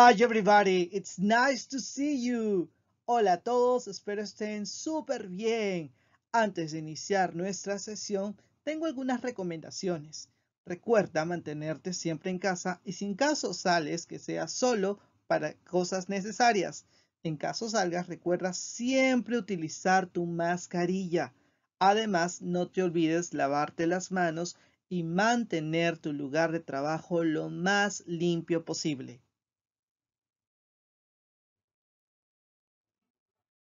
Hi everybody, it's nice to see you. Hola a todos, espero estén súper bien. Antes de iniciar nuestra sesión, tengo algunas recomendaciones. Recuerda mantenerte siempre en casa y sin caso sales, que sea solo para cosas necesarias. En caso salgas, recuerda siempre utilizar tu mascarilla. Además, no te olvides lavarte las manos y mantener tu lugar de trabajo lo más limpio posible.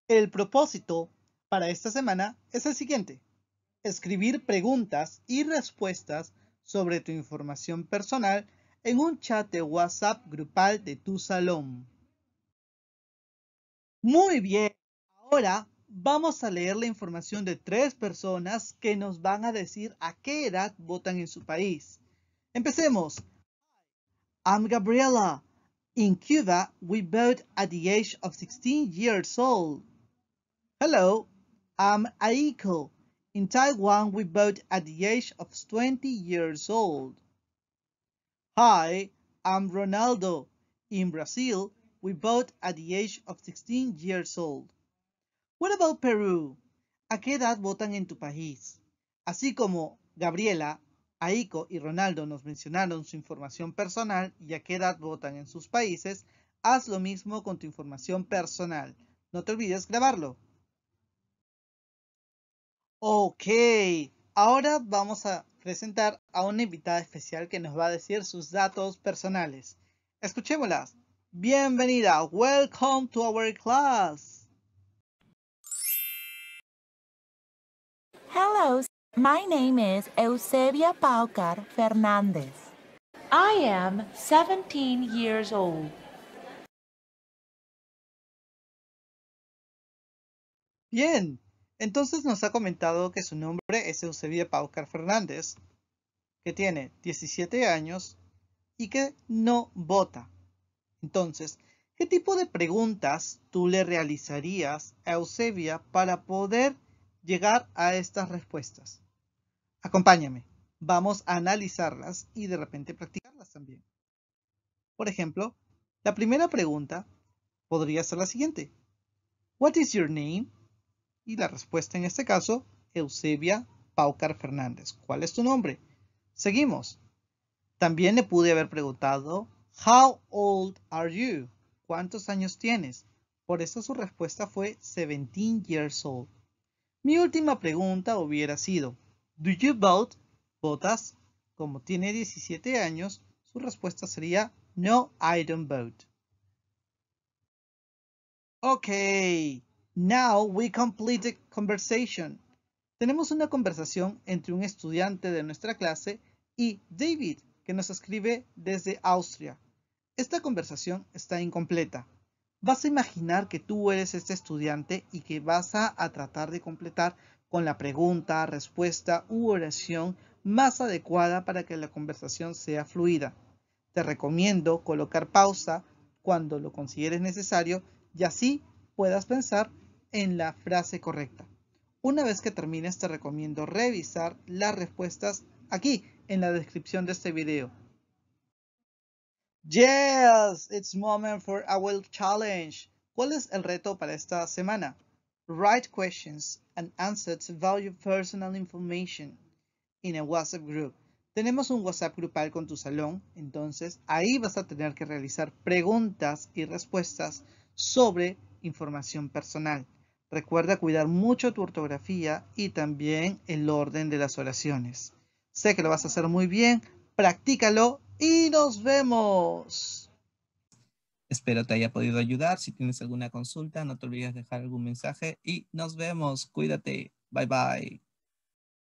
El propósito para esta semana es el siguiente. Escribir preguntas y respuestas sobre tu información personal en un chat de WhatsApp grupal de tu salón. Muy bien, ahora vamos a leer la información de tres personas que nos van a decir a qué edad votan en su país. Empecemos. I'm Gabriela. In Cuba, we vote at the age of 16 years old. Hello, I'm Aiko. In Taiwan, we vote at the age of 20 years old. Hi, I'm Ronaldo. In Brazil, we vote at the age of 16 years old. What about Peru? ¿A qué edad votan en tu país? Así como Gabriela, Aiko y Ronaldo nos mencionaron su información personal y a qué edad votan en sus países, haz lo mismo con tu información personal. No te olvides grabarlo. Ok, ahora vamos a presentar a una invitada especial que nos va a decir sus datos personales. Escuchémoslas. Bienvenida, welcome to our class. Hello, my name is Eusebia Paucar Fernández. I am 17 years old. Bien, entonces nos ha comentado que su nombre es Eusebia Paucar Fernández, que tiene 17 años y que no vota. Entonces, ¿qué tipo de preguntas tú le realizarías a Eusebia para poder llegar a estas respuestas? Acompáñame, vamos a analizarlas y de repente practicarlas también. Por ejemplo, la primera pregunta podría ser la siguiente. What is your name? Y la respuesta en este caso, Eusebia Paucar Fernández. ¿Cuál es tu nombre? Seguimos. También le pude haber preguntado, How old are you? ¿Cuántos años tienes? Por eso su respuesta fue 17 years old. Mi última pregunta hubiera sido, ¿Do you vote? ¿Votas? Como tiene 17 años, su respuesta sería, No, I don't vote. Ok, Now we the conversation. Tenemos una conversación entre un estudiante de nuestra clase y David, que nos escribe desde Austria. Esta conversación está incompleta. Vas a imaginar que tú eres este estudiante y que vas a, a tratar de completar con la pregunta, respuesta u oración más adecuada para que la conversación sea fluida. Te recomiendo colocar pausa cuando lo consideres necesario y así puedas pensar en la frase correcta. Una vez que termines te recomiendo revisar las respuestas aquí en la descripción de este video. Yes, it's moment for our challenge. ¿Cuál es el reto para esta semana? Write questions and answers value personal information in a WhatsApp group. Tenemos un WhatsApp grupal con tu salón, entonces ahí vas a tener que realizar preguntas y respuestas sobre información personal. Recuerda cuidar mucho tu ortografía y también el orden de las oraciones. Sé que lo vas a hacer muy bien, practícalo y nos vemos. Espero te haya podido ayudar. Si tienes alguna consulta, no te olvides de dejar algún mensaje y nos vemos. Cuídate. Bye bye.